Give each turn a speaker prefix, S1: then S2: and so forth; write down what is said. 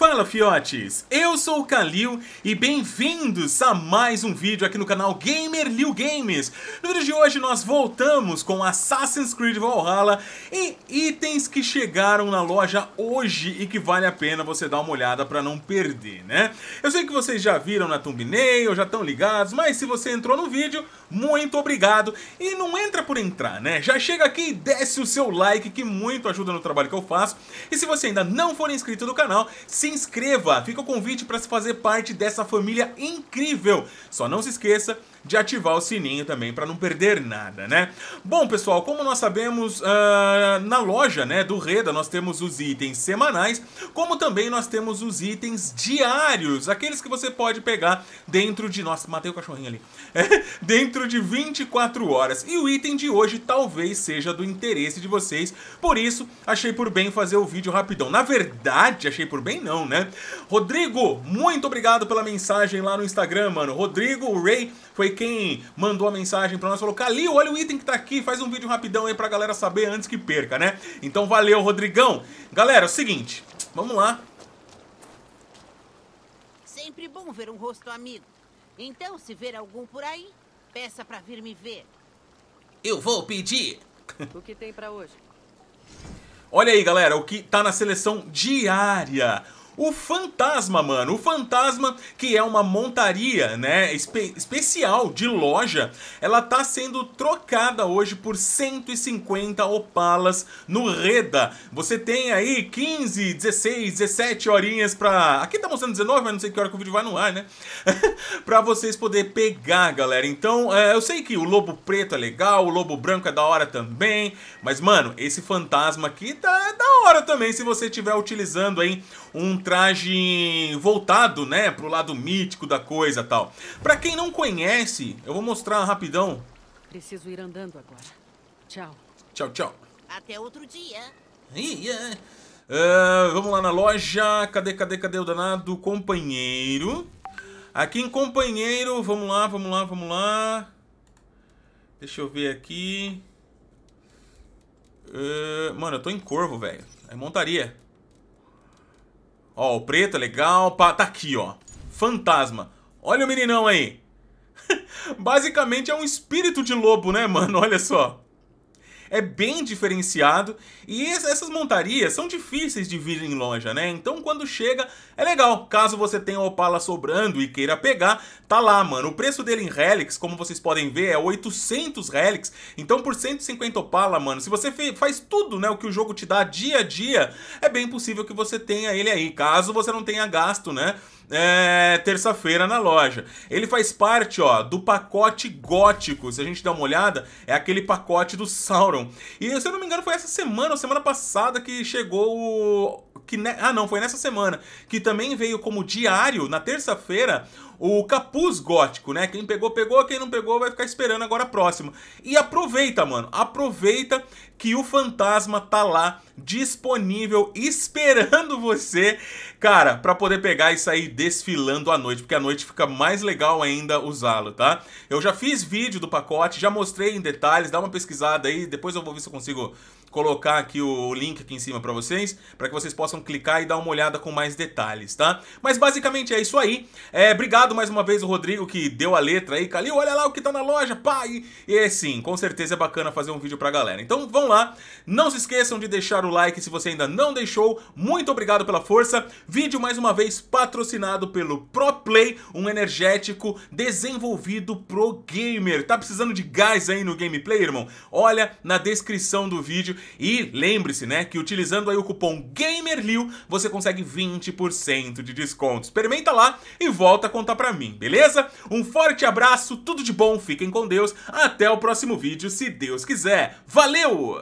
S1: Fala fiotes, eu sou o Kalil e bem-vindos a mais um vídeo aqui no canal Gamer Liu Games. No vídeo de hoje nós voltamos com Assassin's Creed Valhalla e itens que chegaram na loja hoje e que vale a pena você dar uma olhada para não perder, né? Eu sei que vocês já viram na thumbnail, já estão ligados, mas se você entrou no vídeo, muito obrigado. E não entra por entrar, né? Já chega aqui e desce o seu like que muito ajuda no trabalho que eu faço. E se você ainda não for inscrito no canal, se inscreva. Fica o convite para se fazer parte dessa família incrível. Só não se esqueça de ativar o sininho também para não perder nada, né? Bom, pessoal, como nós sabemos, uh, na loja né, do Reda nós temos os itens semanais, como também nós temos os itens diários, aqueles que você pode pegar dentro de... Nossa, matei o cachorrinho ali. dentro de 24 horas. E o item de hoje talvez seja do interesse de vocês, por isso achei por bem fazer o vídeo rapidão. Na verdade, achei por bem não, né? Rodrigo, muito obrigado pela mensagem lá no Instagram, mano. Rodrigo, o Ray foi quem mandou a mensagem para nós, falou: Calil, olha o item que tá aqui, faz um vídeo rapidão aí pra galera saber antes que perca, né? Então valeu, Rodrigão. Galera, é o seguinte, vamos lá. Sempre bom ver um rosto amigo. Então, se ver algum por aí, peça para vir me ver. Eu vou pedir. O que tem para hoje? Olha aí, galera, o que tá na seleção diária o Fantasma, mano. O Fantasma, que é uma montaria, né, espe especial de loja, ela tá sendo trocada hoje por 150 opalas no Reda. Você tem aí 15, 16, 17 horinhas pra... Aqui tá mostrando 19, mas não sei que hora que o vídeo vai no ar, né? pra vocês poder pegar, galera. Então, é, eu sei que o Lobo Preto é legal, o Lobo Branco é da hora também, mas, mano, esse Fantasma aqui tá da hora também se você estiver utilizando aí um traje voltado, né, pro lado mítico da coisa tal. Pra quem não conhece, eu vou mostrar rapidão. Preciso ir andando agora. Tchau. Tchau, tchau. Até outro dia. Ia. Uh, vamos lá na loja. Cadê, cadê, cadê o danado? Companheiro. Aqui em companheiro, vamos lá, vamos lá, vamos lá. Deixa eu ver aqui. Uh, mano, eu tô em corvo, velho. É montaria. Ó, o preto é legal. Pá, tá aqui, ó. Fantasma. Olha o meninão aí. Basicamente é um espírito de lobo, né, mano? Olha só é bem diferenciado e essas montarias são difíceis de vir em loja, né? Então quando chega é legal. Caso você tenha Opala sobrando e queira pegar, tá lá, mano. O preço dele em Relics, como vocês podem ver, é 800 Relics. Então por 150 Opala, mano, se você faz tudo, né, o que o jogo te dá dia a dia, é bem possível que você tenha ele aí. Caso você não tenha gasto, né? é, terça-feira na loja. Ele faz parte ó, do pacote gótico. Se a gente dá uma olhada, é aquele pacote do Sauron. E se eu não me engano, foi essa semana ou semana passada que chegou o. Que ne... Ah, não, foi nessa semana. Que também veio como diário, na terça-feira, o capuz gótico, né? Quem pegou, pegou, quem não pegou vai ficar esperando agora a próxima. E aproveita, mano, aproveita que o fantasma tá lá disponível esperando você, cara, para poder pegar e sair desfilando à noite, porque à noite fica mais legal ainda usá-lo, tá? Eu já fiz vídeo do pacote, já mostrei em detalhes, dá uma pesquisada aí, depois eu vou ver se eu consigo colocar aqui o link aqui em cima para vocês, para que vocês possam clicar e dar uma olhada com mais detalhes, tá? Mas basicamente é isso aí. É, obrigado mais uma vez o Rodrigo que deu a letra aí. Calil, olha lá o que tá na loja, pai! E, e sim, com certeza é bacana fazer um vídeo pra galera. Então vão lá, não se esqueçam de deixar o like se você ainda não deixou. Muito obrigado pela força. Vídeo mais uma vez patrocinado pelo ProPlay, um energético desenvolvido pro gamer. Tá precisando de gás aí no gameplay, irmão? Olha na descrição do vídeo e lembre-se, né, que utilizando aí o cupom Gamerlio você consegue 20% de desconto. Experimenta lá e volta a contar pra mim, beleza? Um forte abraço, tudo de bom, fiquem com Deus, até o próximo vídeo, se Deus quiser. Valeu!